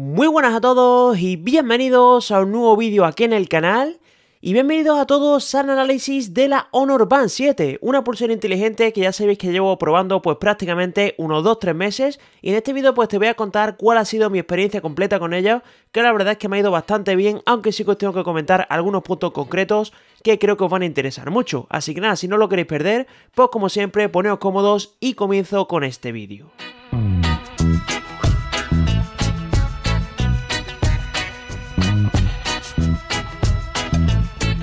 Muy buenas a todos y bienvenidos a un nuevo vídeo aquí en el canal. Y bienvenidos a todos al análisis de la Honor Band 7, una pulsera inteligente que ya sabéis que llevo probando pues prácticamente unos 2-3 meses y en este vídeo pues te voy a contar cuál ha sido mi experiencia completa con ella, que la verdad es que me ha ido bastante bien, aunque sí que os tengo que comentar algunos puntos concretos que creo que os van a interesar mucho. Así que nada, si no lo queréis perder, pues como siempre poneos cómodos y comienzo con este vídeo.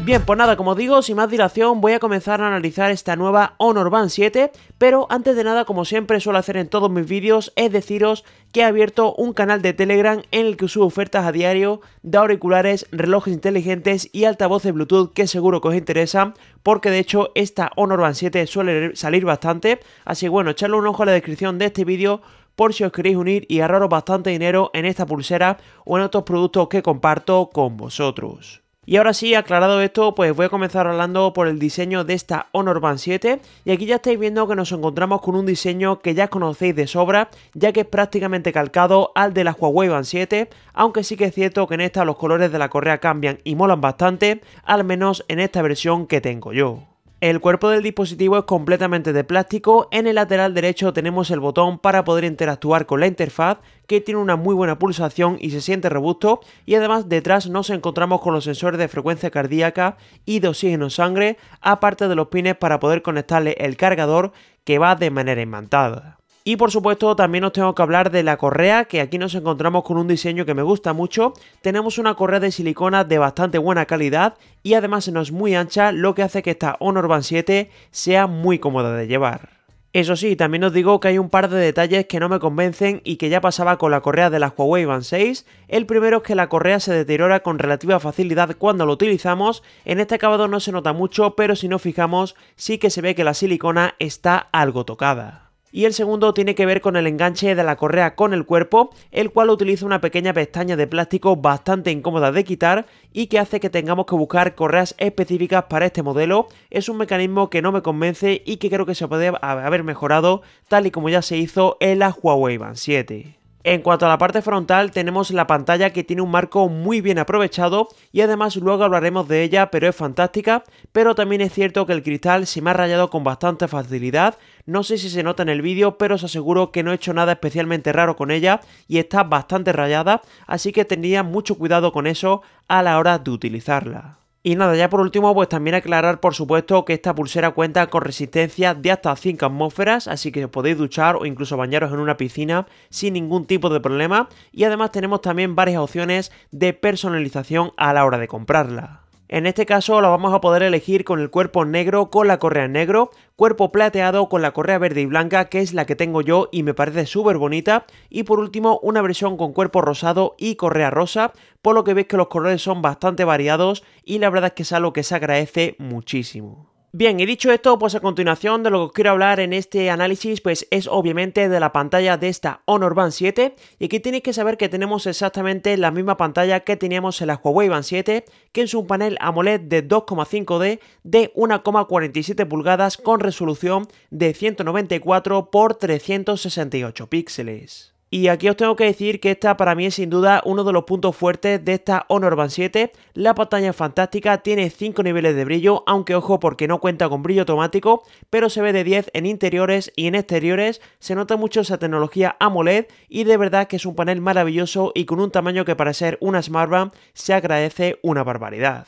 Bien, pues nada, como digo, sin más dilación voy a comenzar a analizar esta nueva Honor Band 7, pero antes de nada, como siempre suelo hacer en todos mis vídeos, es deciros que he abierto un canal de Telegram en el que subo ofertas a diario de auriculares, relojes inteligentes y altavoces Bluetooth que seguro que os interesa porque de hecho esta Honor Band 7 suele salir bastante, así que bueno, echadle un ojo a la descripción de este vídeo por si os queréis unir y ahorraros bastante dinero en esta pulsera o en otros productos que comparto con vosotros. Y ahora sí, aclarado esto, pues voy a comenzar hablando por el diseño de esta Honor Band 7 y aquí ya estáis viendo que nos encontramos con un diseño que ya conocéis de sobra, ya que es prácticamente calcado al de la Huawei Band 7, aunque sí que es cierto que en esta los colores de la correa cambian y molan bastante, al menos en esta versión que tengo yo. El cuerpo del dispositivo es completamente de plástico, en el lateral derecho tenemos el botón para poder interactuar con la interfaz, que tiene una muy buena pulsación y se siente robusto, y además detrás nos encontramos con los sensores de frecuencia cardíaca y de oxígeno sangre, aparte de los pines para poder conectarle el cargador que va de manera imantada. Y por supuesto también os tengo que hablar de la correa, que aquí nos encontramos con un diseño que me gusta mucho. Tenemos una correa de silicona de bastante buena calidad y además no es muy ancha, lo que hace que esta Honor Band 7 sea muy cómoda de llevar. Eso sí, también os digo que hay un par de detalles que no me convencen y que ya pasaba con la correa de la Huawei Band 6. El primero es que la correa se deteriora con relativa facilidad cuando lo utilizamos. En este acabado no se nota mucho, pero si nos fijamos sí que se ve que la silicona está algo tocada y el segundo tiene que ver con el enganche de la correa con el cuerpo, el cual utiliza una pequeña pestaña de plástico bastante incómoda de quitar y que hace que tengamos que buscar correas específicas para este modelo. Es un mecanismo que no me convence y que creo que se puede haber mejorado tal y como ya se hizo en la Huawei Band 7. En cuanto a la parte frontal tenemos la pantalla que tiene un marco muy bien aprovechado y además luego hablaremos de ella pero es fantástica, pero también es cierto que el cristal se me ha rayado con bastante facilidad, no sé si se nota en el vídeo pero os aseguro que no he hecho nada especialmente raro con ella y está bastante rayada, así que tenía mucho cuidado con eso a la hora de utilizarla. Y nada, ya por último, pues también aclarar, por supuesto, que esta pulsera cuenta con resistencia de hasta 5 atmósferas, así que podéis duchar o incluso bañaros en una piscina sin ningún tipo de problema. Y además tenemos también varias opciones de personalización a la hora de comprarla. En este caso la vamos a poder elegir con el cuerpo negro con la correa negro, cuerpo plateado con la correa verde y blanca que es la que tengo yo y me parece súper bonita y por último una versión con cuerpo rosado y correa rosa, por lo que veis que los colores son bastante variados y la verdad es que es algo que se agradece muchísimo. Bien, y dicho esto, pues a continuación de lo que os quiero hablar en este análisis, pues es obviamente de la pantalla de esta Honor Band 7. Y aquí tenéis que saber que tenemos exactamente la misma pantalla que teníamos en la Huawei Band 7, que es un panel AMOLED de 2,5D de 1,47 pulgadas con resolución de 194 x 368 píxeles. Y aquí os tengo que decir que esta para mí es sin duda uno de los puntos fuertes de esta Honor Band 7. La pantalla es fantástica, tiene 5 niveles de brillo, aunque ojo porque no cuenta con brillo automático, pero se ve de 10 en interiores y en exteriores, se nota mucho esa tecnología AMOLED y de verdad que es un panel maravilloso y con un tamaño que para ser una Smartband se agradece una barbaridad.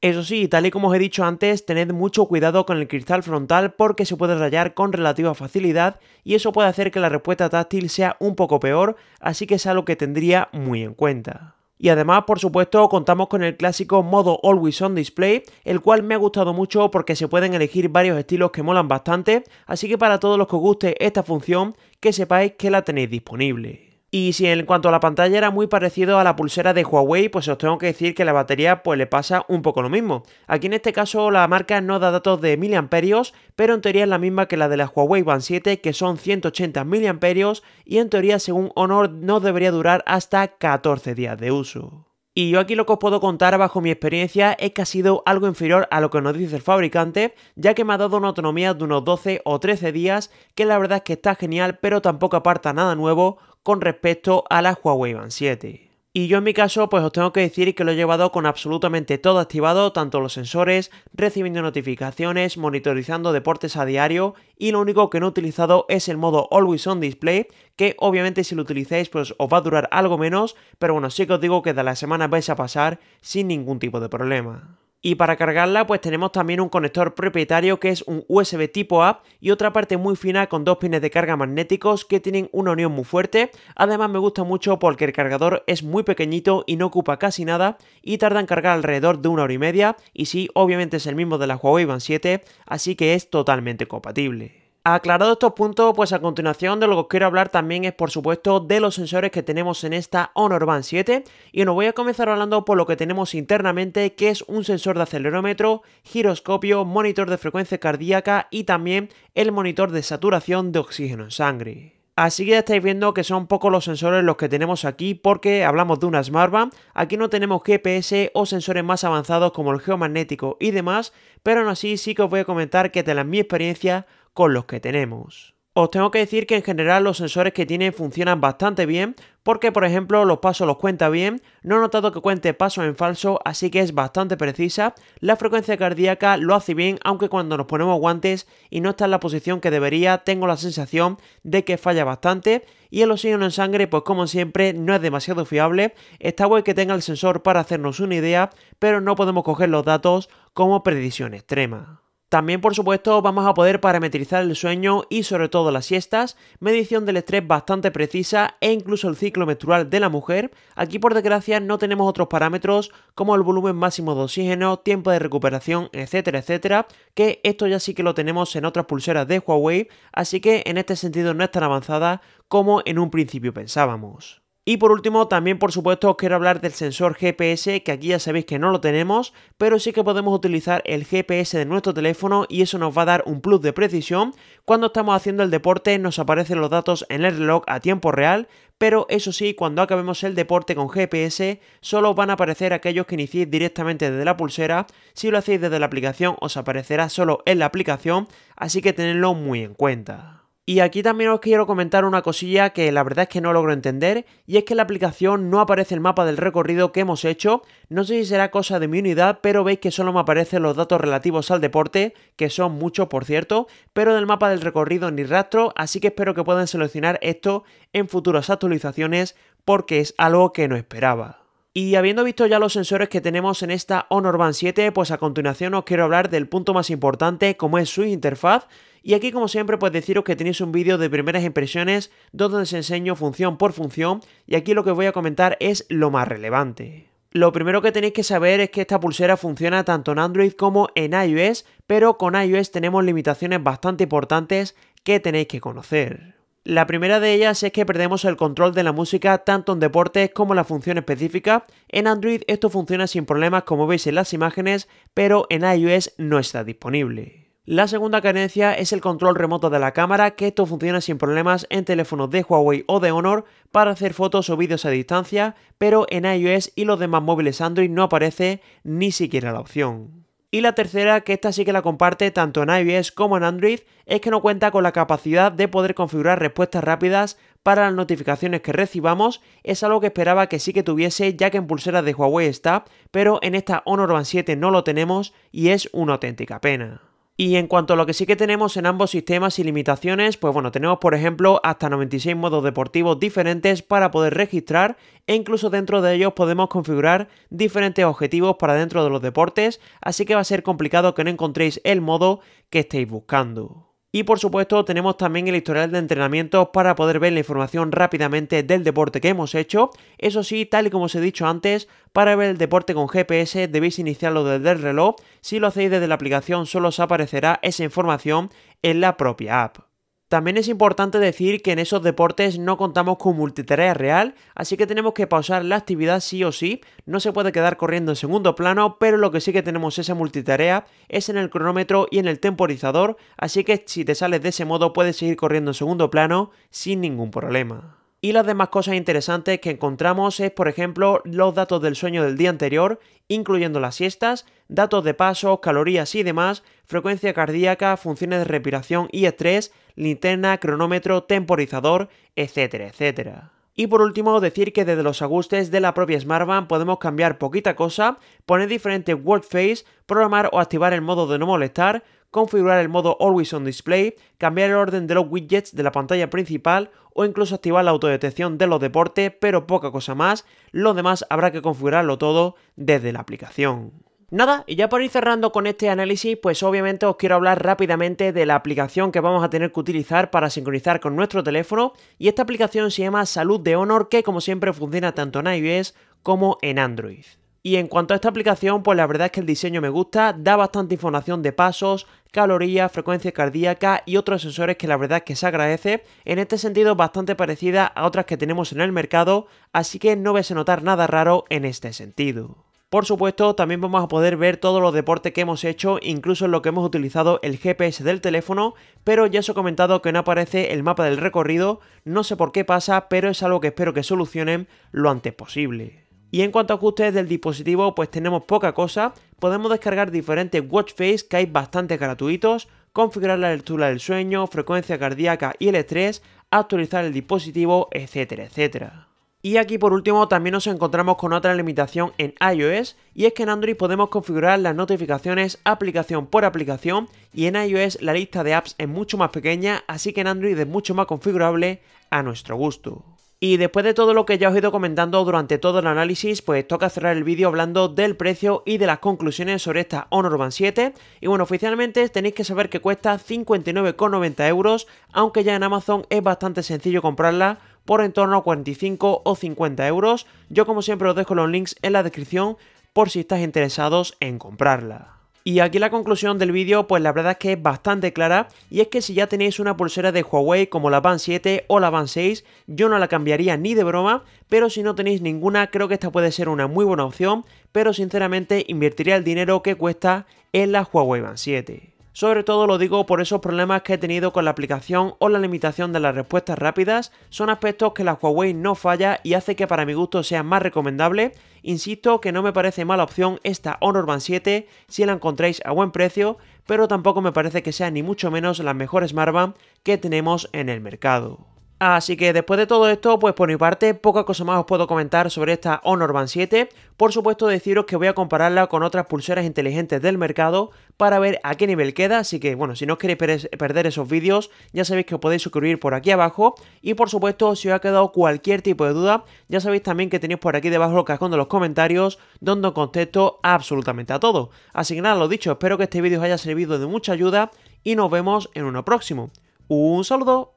Eso sí, tal y como os he dicho antes, tened mucho cuidado con el cristal frontal porque se puede rayar con relativa facilidad y eso puede hacer que la respuesta táctil sea un poco peor, así que es algo que tendría muy en cuenta. Y además, por supuesto, contamos con el clásico modo Always on Display, el cual me ha gustado mucho porque se pueden elegir varios estilos que molan bastante, así que para todos los que os guste esta función, que sepáis que la tenéis disponible. Y si en cuanto a la pantalla era muy parecido a la pulsera de Huawei, pues os tengo que decir que la batería pues le pasa un poco lo mismo. Aquí en este caso la marca no da datos de miliamperios, pero en teoría es la misma que la de la Huawei Band 7 que son 180 miliamperios y en teoría según Honor no debería durar hasta 14 días de uso. Y yo aquí lo que os puedo contar bajo mi experiencia es que ha sido algo inferior a lo que nos dice el fabricante, ya que me ha dado una autonomía de unos 12 o 13 días, que la verdad es que está genial, pero tampoco aparta nada nuevo con respecto a la Huawei Band 7. Y yo en mi caso, pues os tengo que decir que lo he llevado con absolutamente todo activado, tanto los sensores, recibiendo notificaciones, monitorizando deportes a diario, y lo único que no he utilizado es el modo Always On Display, que obviamente si lo utilicéis pues os va a durar algo menos, pero bueno, sí que os digo que de la semana vais a pasar sin ningún tipo de problema. Y para cargarla pues tenemos también un conector propietario que es un USB tipo A y otra parte muy fina con dos pines de carga magnéticos que tienen una unión muy fuerte. Además me gusta mucho porque el cargador es muy pequeñito y no ocupa casi nada y tarda en cargar alrededor de una hora y media y sí, obviamente es el mismo de la Huawei Band 7, así que es totalmente compatible. Aclarado estos puntos, pues a continuación de lo que os quiero hablar también es por supuesto de los sensores que tenemos en esta Honor Band 7 y os voy a comenzar hablando por lo que tenemos internamente que es un sensor de acelerómetro, giroscopio, monitor de frecuencia cardíaca y también el monitor de saturación de oxígeno en sangre. Así que ya estáis viendo que son pocos los sensores los que tenemos aquí porque hablamos de una Smartband, aquí no tenemos GPS o sensores más avanzados como el geomagnético y demás, pero aún así sí que os voy a comentar que de la mi experiencia con los que tenemos. Os tengo que decir que en general los sensores que tiene funcionan bastante bien, porque por ejemplo los pasos los cuenta bien, no he notado que cuente pasos en falso, así que es bastante precisa, la frecuencia cardíaca lo hace bien, aunque cuando nos ponemos guantes y no está en la posición que debería, tengo la sensación de que falla bastante, y el oxígeno en sangre, pues como siempre, no es demasiado fiable, está bueno que tenga el sensor para hacernos una idea, pero no podemos coger los datos como predicción extrema. También, por supuesto, vamos a poder parametrizar el sueño y sobre todo las siestas, medición del estrés bastante precisa e incluso el ciclo menstrual de la mujer. Aquí, por desgracia, no tenemos otros parámetros como el volumen máximo de oxígeno, tiempo de recuperación, etcétera, etcétera, que esto ya sí que lo tenemos en otras pulseras de Huawei, así que en este sentido no es tan avanzada como en un principio pensábamos. Y por último, también por supuesto os quiero hablar del sensor GPS, que aquí ya sabéis que no lo tenemos, pero sí que podemos utilizar el GPS de nuestro teléfono y eso nos va a dar un plus de precisión. Cuando estamos haciendo el deporte nos aparecen los datos en el reloj a tiempo real, pero eso sí, cuando acabemos el deporte con GPS, solo van a aparecer aquellos que iniciéis directamente desde la pulsera. Si lo hacéis desde la aplicación, os aparecerá solo en la aplicación, así que tenedlo muy en cuenta. Y aquí también os quiero comentar una cosilla que la verdad es que no logro entender, y es que en la aplicación no aparece el mapa del recorrido que hemos hecho, no sé si será cosa de mi unidad, pero veis que solo me aparecen los datos relativos al deporte, que son muchos por cierto, pero del mapa del recorrido ni rastro, así que espero que puedan solucionar esto en futuras actualizaciones, porque es algo que no esperaba. Y habiendo visto ya los sensores que tenemos en esta Honor Band 7, pues a continuación os quiero hablar del punto más importante como es su interfaz y aquí como siempre pues deciros que tenéis un vídeo de primeras impresiones donde os enseño función por función y aquí lo que voy a comentar es lo más relevante. Lo primero que tenéis que saber es que esta pulsera funciona tanto en Android como en iOS, pero con iOS tenemos limitaciones bastante importantes que tenéis que conocer. La primera de ellas es que perdemos el control de la música tanto en deportes como en la función específica. En Android esto funciona sin problemas como veis en las imágenes, pero en iOS no está disponible. La segunda carencia es el control remoto de la cámara, que esto funciona sin problemas en teléfonos de Huawei o de Honor para hacer fotos o vídeos a distancia, pero en iOS y los demás móviles Android no aparece ni siquiera la opción. Y la tercera, que esta sí que la comparte tanto en iOS como en Android, es que no cuenta con la capacidad de poder configurar respuestas rápidas para las notificaciones que recibamos, es algo que esperaba que sí que tuviese ya que en pulseras de Huawei está, pero en esta Honor Band 7 no lo tenemos y es una auténtica pena. Y en cuanto a lo que sí que tenemos en ambos sistemas y limitaciones, pues bueno, tenemos por ejemplo hasta 96 modos deportivos diferentes para poder registrar e incluso dentro de ellos podemos configurar diferentes objetivos para dentro de los deportes, así que va a ser complicado que no encontréis el modo que estéis buscando. Y por supuesto tenemos también el historial de entrenamientos para poder ver la información rápidamente del deporte que hemos hecho. Eso sí, tal y como os he dicho antes, para ver el deporte con GPS debéis iniciarlo desde el reloj. Si lo hacéis desde la aplicación solo os aparecerá esa información en la propia app. También es importante decir que en esos deportes no contamos con multitarea real, así que tenemos que pausar la actividad sí o sí, no se puede quedar corriendo en segundo plano, pero lo que sí que tenemos esa multitarea es en el cronómetro y en el temporizador, así que si te sales de ese modo puedes seguir corriendo en segundo plano sin ningún problema. Y las demás cosas interesantes que encontramos es, por ejemplo, los datos del sueño del día anterior, incluyendo las siestas, datos de pasos, calorías y demás, frecuencia cardíaca, funciones de respiración y estrés, linterna, cronómetro, temporizador, etcétera, etcétera. Y por último, decir que desde los ajustes de la propia Smartband podemos cambiar poquita cosa, poner diferentes face programar o activar el modo de no molestar, configurar el modo Always on Display, cambiar el orden de los widgets de la pantalla principal o incluso activar la autodetección de los deportes, pero poca cosa más, lo demás habrá que configurarlo todo desde la aplicación. Nada, y ya por ir cerrando con este análisis, pues obviamente os quiero hablar rápidamente de la aplicación que vamos a tener que utilizar para sincronizar con nuestro teléfono. Y esta aplicación se llama Salud de Honor, que como siempre funciona tanto en iOS como en Android. Y en cuanto a esta aplicación, pues la verdad es que el diseño me gusta, da bastante información de pasos, calorías, frecuencia cardíaca y otros sensores que la verdad es que se agradece. En este sentido, bastante parecida a otras que tenemos en el mercado, así que no vais a notar nada raro en este sentido. Por supuesto, también vamos a poder ver todos los deportes que hemos hecho, incluso en lo que hemos utilizado el GPS del teléfono, pero ya os he comentado que no aparece el mapa del recorrido, no sé por qué pasa, pero es algo que espero que solucionen lo antes posible. Y en cuanto a ajustes del dispositivo, pues tenemos poca cosa, podemos descargar diferentes watch face que hay bastante gratuitos, configurar la lectura del sueño, frecuencia cardíaca y el estrés, actualizar el dispositivo, etcétera, etcétera. Y aquí por último también nos encontramos con otra limitación en iOS y es que en Android podemos configurar las notificaciones aplicación por aplicación y en iOS la lista de apps es mucho más pequeña así que en Android es mucho más configurable a nuestro gusto. Y después de todo lo que ya os he ido comentando durante todo el análisis, pues toca cerrar el vídeo hablando del precio y de las conclusiones sobre esta Honor Band 7. Y bueno, oficialmente tenéis que saber que cuesta 59,90 euros, aunque ya en Amazon es bastante sencillo comprarla por en torno a 45 o 50 euros. Yo como siempre os dejo los links en la descripción por si estáis interesados en comprarla. Y aquí la conclusión del vídeo, pues la verdad es que es bastante clara, y es que si ya tenéis una pulsera de Huawei como la Band 7 o la Band 6, yo no la cambiaría ni de broma, pero si no tenéis ninguna, creo que esta puede ser una muy buena opción, pero sinceramente invertiría el dinero que cuesta en la Huawei Band 7. Sobre todo lo digo por esos problemas que he tenido con la aplicación o la limitación de las respuestas rápidas, son aspectos que la Huawei no falla y hace que para mi gusto sea más recomendable. Insisto que no me parece mala opción esta Honor Band 7 si la encontráis a buen precio, pero tampoco me parece que sea ni mucho menos la mejor smartband que tenemos en el mercado. Así que después de todo esto, pues por mi parte, poca cosa más os puedo comentar sobre esta Honor Band 7. Por supuesto, deciros que voy a compararla con otras pulseras inteligentes del mercado para ver a qué nivel queda. Así que, bueno, si no os queréis perder esos vídeos, ya sabéis que os podéis suscribir por aquí abajo. Y por supuesto, si os ha quedado cualquier tipo de duda, ya sabéis también que tenéis por aquí debajo el cajón de los comentarios, donde os contesto absolutamente a todo. Así que nada, lo dicho, espero que este vídeo os haya servido de mucha ayuda y nos vemos en uno próximo. ¡Un saludo!